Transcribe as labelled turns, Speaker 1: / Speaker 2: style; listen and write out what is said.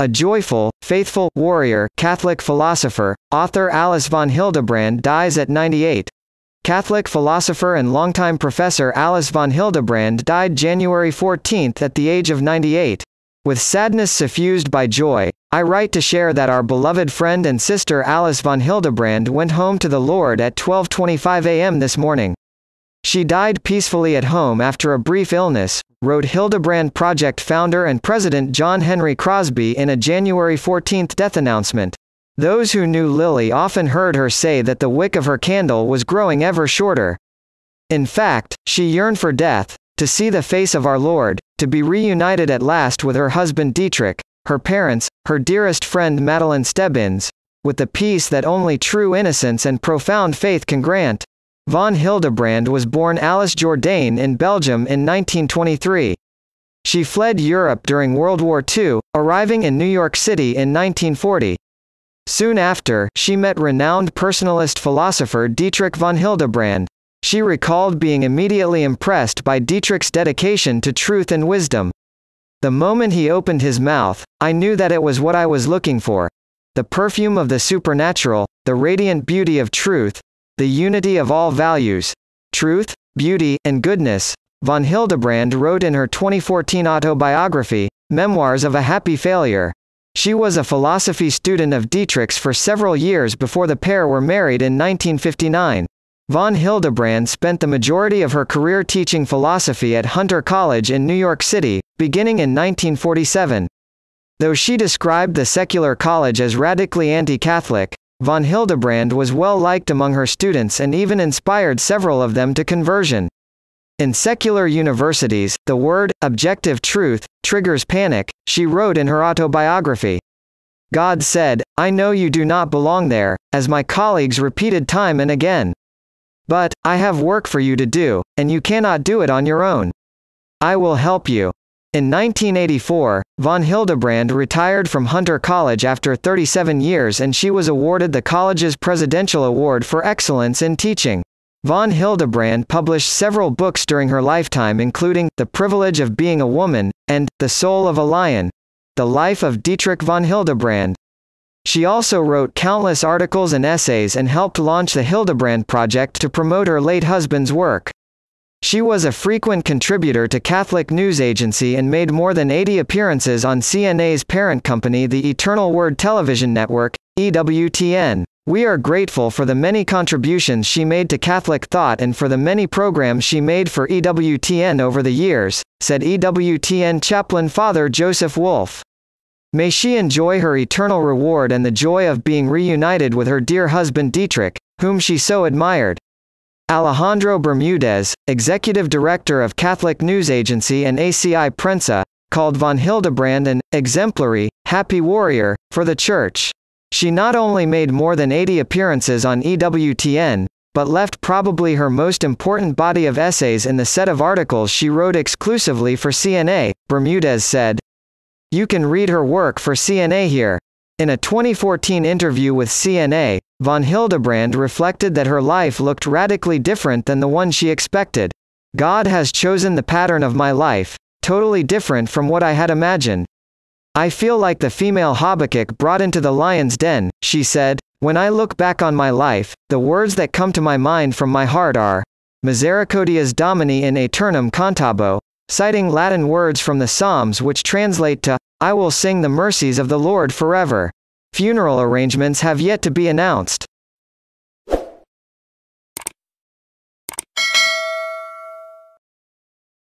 Speaker 1: A joyful, faithful, warrior, Catholic philosopher, author Alice von Hildebrand dies at 98. Catholic philosopher and longtime professor Alice von Hildebrand died January 14 at the age of 98. With sadness suffused by joy, I write to share that our beloved friend and sister Alice von Hildebrand went home to the Lord at 12.25 a.m. this morning. She died peacefully at home after a brief illness, wrote Hildebrand Project founder and president John Henry Crosby in a January 14 death announcement. Those who knew Lily often heard her say that the wick of her candle was growing ever shorter. In fact, she yearned for death, to see the face of our Lord, to be reunited at last with her husband Dietrich, her parents, her dearest friend Madeline Stebbins, with the peace that only true innocence and profound faith can grant. Von Hildebrand was born Alice Jourdain in Belgium in 1923. She fled Europe during World War II, arriving in New York City in 1940. Soon after, she met renowned personalist philosopher Dietrich von Hildebrand. She recalled being immediately impressed by Dietrich's dedication to truth and wisdom. The moment he opened his mouth, I knew that it was what I was looking for. The perfume of the supernatural, the radiant beauty of truth, the unity of all values, truth, beauty, and goodness, von Hildebrand wrote in her 2014 autobiography, Memoirs of a Happy Failure. She was a philosophy student of Dietrich's for several years before the pair were married in 1959. Von Hildebrand spent the majority of her career teaching philosophy at Hunter College in New York City, beginning in 1947. Though she described the secular college as radically anti Catholic, Von Hildebrand was well liked among her students and even inspired several of them to conversion. In secular universities, the word, objective truth, triggers panic, she wrote in her autobiography. God said, I know you do not belong there, as my colleagues repeated time and again. But, I have work for you to do, and you cannot do it on your own. I will help you. In 1984, von Hildebrand retired from Hunter College after 37 years and she was awarded the college's Presidential Award for Excellence in Teaching. Von Hildebrand published several books during her lifetime including The Privilege of Being a Woman and The Soul of a Lion, The Life of Dietrich von Hildebrand. She also wrote countless articles and essays and helped launch the Hildebrand Project to promote her late husband's work. She was a frequent contributor to Catholic News Agency and made more than 80 appearances on CNA's parent company the Eternal Word Television Network, EWTN. We are grateful for the many contributions she made to Catholic thought and for the many programs she made for EWTN over the years, said EWTN chaplain Father Joseph Wolfe. May she enjoy her eternal reward and the joy of being reunited with her dear husband Dietrich, whom she so admired, Alejandro Bermudez, executive director of Catholic news agency and ACI Prensa, called von Hildebrand an exemplary, happy warrior for the church. She not only made more than 80 appearances on EWTN, but left probably her most important body of essays in the set of articles she wrote exclusively for CNA, Bermudez said. You can read her work for CNA here, in a 2014 interview with CNA, von Hildebrand reflected that her life looked radically different than the one she expected. God has chosen the pattern of my life, totally different from what I had imagined. I feel like the female Habakkuk brought into the lion's den, she said. When I look back on my life, the words that come to my mind from my heart are Misericordias Domini in aeternum cantabo, citing Latin words from the Psalms which translate to I will sing the mercies of the Lord forever. Funeral arrangements have yet to be announced.